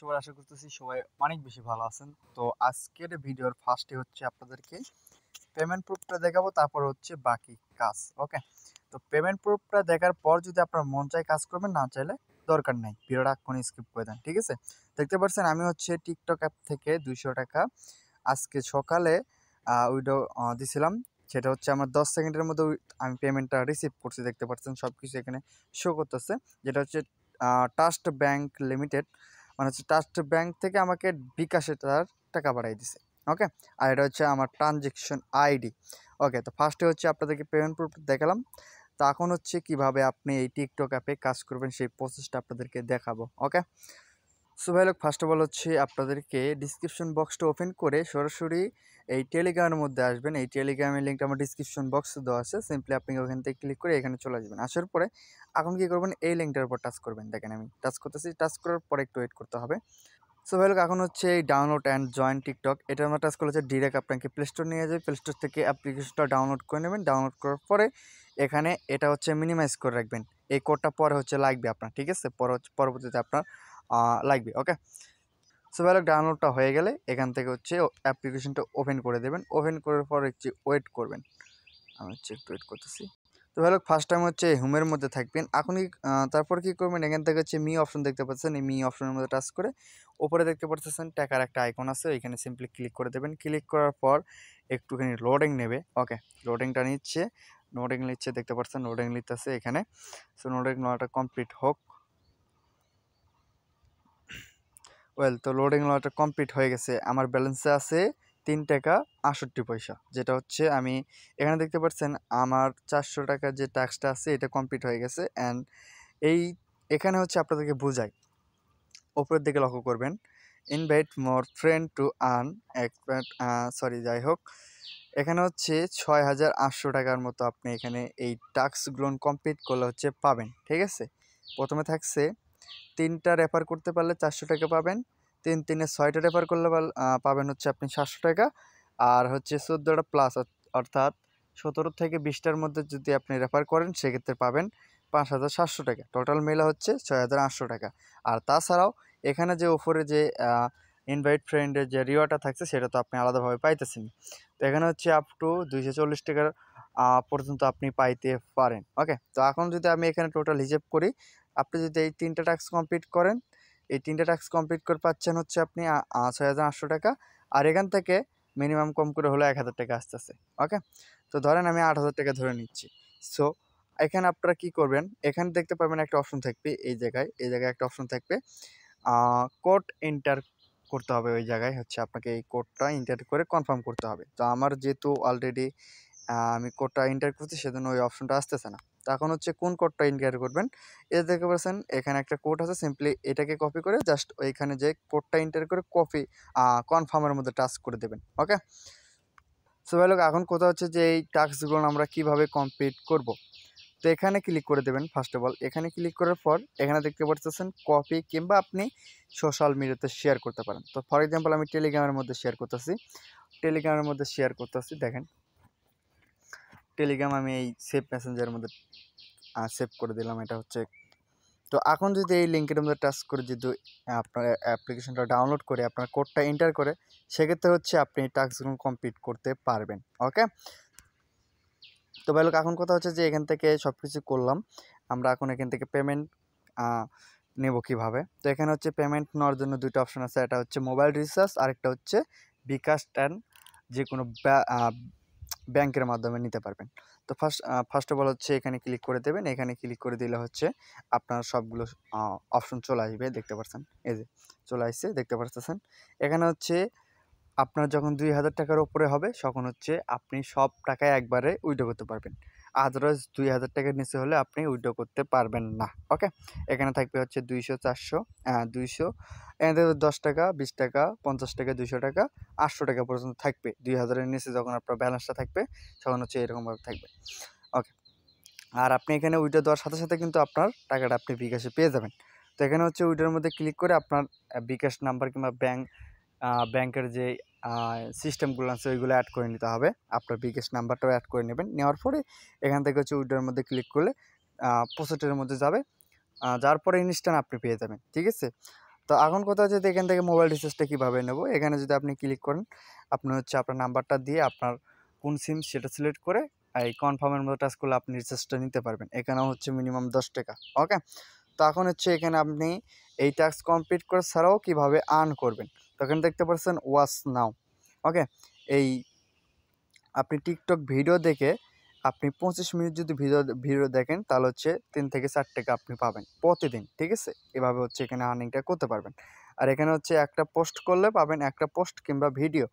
সবাই আশা করতেছি সবাই অনেক বেশি ভালো আছেন তো আজকের ভিডিওর ফার্স্টে হচ্ছে আপনাদেরকে পেমেন্ট প্রুফটা দেখাবো তারপর হচ্ছে বাকি কাজ ওকে তো পেমেন্ট প্রুফটা দেখার পর যদি আপনার মন চায় কাজ করবেন না চাইলে দরকার নাই ভিডিওটা এক্ষুনি স্কিপ করে দেন ঠিক আছে দেখতে পাচ্ছেন আমি হচ্ছে টিকটক অ্যাপ থেকে দুইশো টাকা আজকে সকালে উইডো দিছিলাম সেটা হচ্ছে আমার দশ সেকেন্ডের মধ্যে আমি পেমেন্টটা রিসিভ করছি দেখতে পাচ্ছেন সব কিছু এখানে শো করতেছে যেটা হচ্ছে টাস্ট ব্যাংক লিমিটেড মানে হচ্ছে ট্রাস্ট ব্যাংক থেকে আমাকে বিকাশে তার টাকা বাড়াই দিছে ওকে আর এটা হচ্ছে আমার ট্রানজেকশন আইডি ওকে তো ফার্স্টে হচ্ছে আপনাদেরকে পেমেন্ট প্রুফ দেখালাম তো এখন হচ্ছে কিভাবে আপনি এই টিকটক অ্যাপে কাজ করবেন সেই প্রসেসটা আপনাদেরকে দেখাবো ওকে সো ভাই লোক ফার্স্ট অফ অল হচ্ছে আপনাদেরকে ডিসক্রিপশন বক্সটা ওপেন করে সরাসরি এই টেলিগ্রামের মধ্যে আসবেন এই টেলিগ্রামের লিঙ্কটা আমার ডিসক্রিপশন বক্স দেওয়া আছে সিম্পলি আপনি ওখান থেকে ক্লিক করে এখানে চলে আসবেন আসার পরে এখন কী করবেন এই লিঙ্কটার উপর টাচ করবেন দেখেন আমি টাচ করতেছি টাচ করার পরে একটু ওয়েট করতে হবে সো ভাই লোক এখন হচ্ছে এই ডাউনলোড অ্যান্ড জয়েন টিকটক এটা আমরা টাচ করলে হচ্ছে ডিরেক্ট আপনাকে প্লে স্টোর নিয়ে যাবে প্লে স্টোর থেকে অ্যাপ্লিকেশনটা ডাউনলোড করে নেবেন ডাউনলোড করার পরে এখানে এটা হচ্ছে মিনিমাইজ করে রাখবেন এই কোডটা পরে হচ্ছে লাগবে আপনার ঠিক আছে পরে হচ্ছে পরবর্তীতে আপনার লাগবে ওকে সো ভাই ডাউনলোডটা হয়ে গেলে এখান থেকে হচ্ছে অ্যাপ্লিকেশনটা ওপেন করে দেবেন ওপেন করার পর হচ্ছে ওয়েট করবেন আমি হচ্ছে একটু ওয়েট করতেছি তো ভাই ফার্স্ট টাইম হচ্ছে হোমের মধ্যে থাকবেন এখন তারপর কি করবেন এখান থেকে হচ্ছে মি অপশন দেখতে পাচ্ছেন এই মি অপশনের মধ্যে টাচ করে ওপরে দেখতে পাচ্ছেন টাকার একটা আইকন আছে এখানে সিম্পলি ক্লিক করে দেবেন ক্লিক করার পর একটুখানি লোডিং নেবে ওকে লোডিংটা নিচ্ছে নোডিং নিচ্ছে দেখতে পাচ্ছেন নোডিং নিতেছে এখানে সো নোডিং নেওয়াটা কমপ্লিট হোক ওয়েল তো লোডিং লটার কমপ্লিট হয়ে গেছে আমার ব্যালেন্সে আছে তিন টাকা আষট্টি পয়সা যেটা হচ্ছে আমি এখানে দেখতে পাচ্ছেন আমার চারশো টাকা যে ট্যাক্সটা আছে এটা কমপ্লিট হয়ে গেছে অ্যান্ড এই এখানে হচ্ছে আপনাদেরকে বোঝাই ওপরের দিকে লক্ষ্য করবেন invite more friend to earn এক সরি যাই হোক এখানে হচ্ছে ছয় হাজার আটশো টাকার মতো আপনি এখানে এই টাস্কগুলো কমপ্লিট করলে হচ্ছে পাবেন ঠিক আছে প্রথমে থাকছে তিনটা রেফার করতে পারলে চারশো টাকা পাবেন তিন তিনে ছয়টা রেফার করলে পাবেন হচ্ছে আপনি সাতশো টাকা আর হচ্ছে চোদ্দোটা প্লাস অর্থাৎ সতেরো থেকে বিশটার মধ্যে যদি আপনি রেফার করেন সেক্ষেত্রে পাবেন পাঁচ হাজার সাতশো টাকা টোটাল মেলা হচ্ছে ছয় হাজার আটশো টাকা আর তাছাড়াও এখানে যে ওপরে যে ইনভাইট ফ্রেন্ডের যে রিওয়ার্ডটা থাকছে সেটা তো আপনি আলাদাভাবে পাইতেছেন তো এখানে হচ্ছে আপ টু দুইশো চল্লিশ টাকার পর্যন্ত আপনি পাইতে পারেন ওকে তো এখন যদি আমি এখানে টোটাল হিসেব করি আপনি যদি এই তিনটা টাস্ক কমপ্লিট করেন এই তিনটা টাস্ক কমপ্লিট করে পাচ্ছেন হচ্ছে আপনি ছয় হাজার আটশো টাকা আর এখান থেকে মিনিমাম কম করে হলো এক হাজার টাকা আসতেছে ওকে তো ধরেন আমি আট হাজার টাকা ধরে নিচ্ছি সো এখানে আপনারা কি করবেন এখানে দেখতে পারবেন একটা অপশন থাকবে এই জায়গায় এই জায়গায় একটা অপশন থাকবে কোড এন্টার করতে হবে ওই জায়গায় হচ্ছে আপনাকে এই কোডটা এন্টার করে কনফার্ম করতে হবে তো আমার যেহেতু অলরেডি আমি কোডটা এন্টার করছি সেজন্য ওই অপশনটা আসতেছে না তো এখন হচ্ছে কোন কোডটা এন্টার করবেন এ দেখতে পাচ্ছেন এখানে একটা কোড আছে সিম্পলি এটাকে কপি করে জাস্ট ওইখানে যে কোডটা এন্টার করে কপি কনফার্মের মধ্যে টাচ করে দেবেন ওকে সো ভাই লোক এখন কোথাও হচ্ছে যে এই টাস্কগুলো আমরা কিভাবে কমপ্লিট করব। তো এখানে ক্লিক করে দেবেন ফার্স্ট অফ অল এখানে ক্লিক করার পর এখানে দেখতে পাচ্ছেন কপি কিংবা আপনি সোশ্যাল মিডিয়াতে শেয়ার করতে পারেন তো ফর এক্সাম্পল আমি টেলিগ্রামের মধ্যে শেয়ার করতেছি টেলিগ্রামের মধ্যে শেয়ার করতেছি দেখেন টেলিগ্রাম আমি এই সেভ ম্যাসেঞ্জারের মধ্যে সেভ করে দিলাম এটা হচ্ছে তো এখন যদি এই লিঙ্কের মধ্যে টাচ করে যদি আপনার অ্যাপ্লিকেশনটা ডাউনলোড করে আপনার কোডটা এন্টার করে সেক্ষেত্রে হচ্ছে আপনি এই টাস্কগুলো কমপ্লিট করতে পারবেন ওকে তো ভাই লোক এখন কথা হচ্ছে যে এখান থেকে সব কিছু করলাম আমরা এখন এখান থেকে পেমেন্ট নেব কীভাবে তো এখানে হচ্ছে পেমেন্ট নেওয়ার জন্য দুটো অপশান আছে একটা হচ্ছে মোবাইল রিচার্জ আরেকটা হচ্ছে বিকাশ অ্যান্ড যে কোনো ব্যাংকের মাধ্যমে নিতে পারবেন তো ফার্স্ট ফার্স্ট অফ অল হচ্ছে এখানে ক্লিক করে দেবেন এখানে ক্লিক করে দিলে হচ্ছে আপনার সবগুলো অপশন চলে আসবে দেখতে পাচ্ছেন এই যে চলে আসছে দেখতে পাচ্ছেন এখানে হচ্ছে আপনার যখন দুই হাজার টাকার ওপরে হবে তখন হচ্ছে আপনি সব টাকায় একবারে উইডো করতে পারবেন আদারওয়াইজ দুই হাজার টাকার নিচে হলে আপনি উইড্রো করতে পারবেন না ওকে এখানে থাকবে হচ্ছে দুইশো চারশো দুইশো এদের দশ টাকা বিশ টাকা পঞ্চাশ টাকা দুশো টাকা আটশো টাকা পর্যন্ত থাকবে দুই হাজারের নিচে যখন আপনার ব্যালেন্সটা থাকবে তখন হচ্ছে এরকমভাবে থাকবে ওকে আর আপনি এখানে উইড্রো দেওয়ার সাথে সাথে কিন্তু আপনার টাকাটা আপনি বিকাশে পেয়ে যাবেন তো এখানে হচ্ছে উইডোর মধ্যে ক্লিক করে আপনার বিকাশ নাম্বার কিংবা ব্যাঙ্ক ব্যাংকের যে সিস্টেমগুলো আছে ওইগুলো অ্যাড করে নিতে হবে আপনার বিগেস্ট নাম্বারটাও অ্যাড করে নেবেন নেওয়ার পরে এখান থেকে হচ্ছে উইডোর মধ্যে ক্লিক করলে পোস্টের মধ্যে যাবে যার পরে ইনস্ট্যান্ট আপনি পেয়ে যাবেন ঠিক আছে তো এখন কথা হচ্ছে এখান থেকে মোবাইল রিচার্জটা কীভাবে নেব এখানে যদি আপনি ক্লিক করেন আপনি হচ্ছে আপনার নাম্বারটা দিয়ে আপনার কোন সিম সেটা সিলেক্ট করে এই কনফার্মের মতো টাচ করলে আপনি রিচার্জটা নিতে পারবেন এখানেও হচ্ছে মিনিমাম দশ টাকা ওকে তো এখন হচ্ছে এখানে আপনি এই ট্যাক্স কমপ্লিট করে ছাড়াও কীভাবে আর্ন করবেন তখন দেখতে পাচ্ছেন ওয়াচ নাও ওকে এই আপনি টিকটক ভিডিও দেখে আপনি পঁচিশ মিনিট যদি ভিডিও ভিডিও দেখেন তাহলে হচ্ছে তিন থেকে চার টাকা আপনি পাবেন প্রতিদিন ঠিক আছে এভাবে হচ্ছে এখানে আর্নিংটা করতে পারবেন আর এখানে হচ্ছে একটা পোস্ট করলে পাবেন একটা পোস্ট কিংবা ভিডিও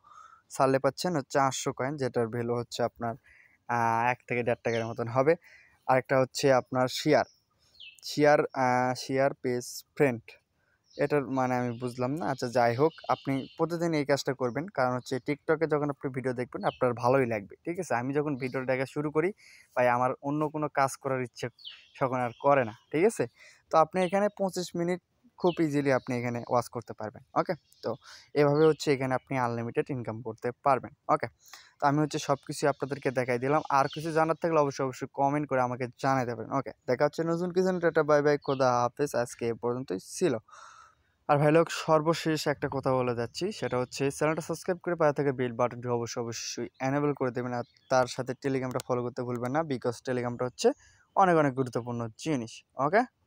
সারলে পাচ্ছেন হচ্ছে আটশো কয়েন যেটার ভ্যালু হচ্ছে আপনার এক থেকে দেড় টাকার মতন হবে আরেকটা হচ্ছে আপনার শেয়ার শেয়ার শেয়ার পেস ফ্রেন্ড এটার মানে আমি বুঝলাম না আচ্ছা যাই হোক আপনি প্রতিদিন এই কাজটা করবেন কারণ হচ্ছে টিকটকে যখন আপনি ভিডিও দেখবেন আপনার ভালোই লাগবে ঠিক আছে আমি যখন ভিডিও দেখা শুরু করি ভাই আমার অন্য কোনো কাজ করার ইচ্ছে সখন আর করে না ঠিক আছে তো আপনি এখানে পঁচিশ মিনিট খুব ইজিলি আপনি এখানে ওয়াচ করতে পারবেন ওকে তো এভাবে হচ্ছে এখানে আপনি আনলিমিটেড ইনকাম করতে পারবেন ওকে তো আমি হচ্ছে সব কিছু আপনাদেরকে দেখাই দিলাম আর কিছু জানার থাকলে অবশ্যই অবশ্যই কমেন্ট করে আমাকে জানাই দেবেন ওকে দেখা হচ্ছে নতুন কিছু টাটা বাই বাই খোদা হাফেজ আজকে এ পর্যন্তই ছিল আর ভাই লোক সর্বশেষ একটা কথা বলে যাচ্ছি সেটা হচ্ছে চ্যানেলটা সাবস্ক্রাইব করে পায়ে থেকে বেল বাটনটি অবশ্যই অবশ্যই অ্যানেবল করে দেবেন আর তার সাথে টেলিগ্রামটা ফলো করতে ভুলবেন না বিকজ টেলিগ্রামটা হচ্ছে অনেক অনেক গুরুত্বপূর্ণ জিনিস ওকে